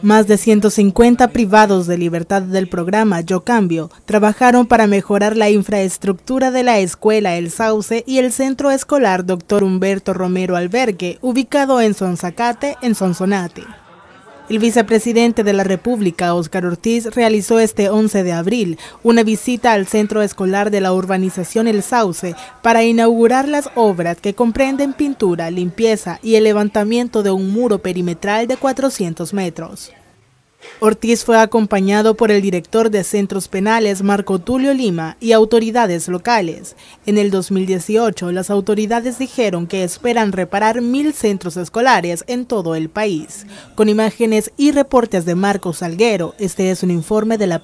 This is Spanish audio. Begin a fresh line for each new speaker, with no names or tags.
Más de 150 privados de libertad del programa Yo Cambio trabajaron para mejorar la infraestructura de la escuela El Sauce y el centro escolar Dr. Humberto Romero Albergue, ubicado en Sonsacate, en Sonsonate. El vicepresidente de la República, Óscar Ortiz, realizó este 11 de abril una visita al centro escolar de la urbanización El Sauce para inaugurar las obras que comprenden pintura, limpieza y el levantamiento de un muro perimetral de 400 metros. Ortiz fue acompañado por el director de centros penales Marco Tulio Lima y autoridades locales. En el 2018, las autoridades dijeron que esperan reparar mil centros escolares en todo el país. Con imágenes y reportes de Marco Salguero, este es un informe de la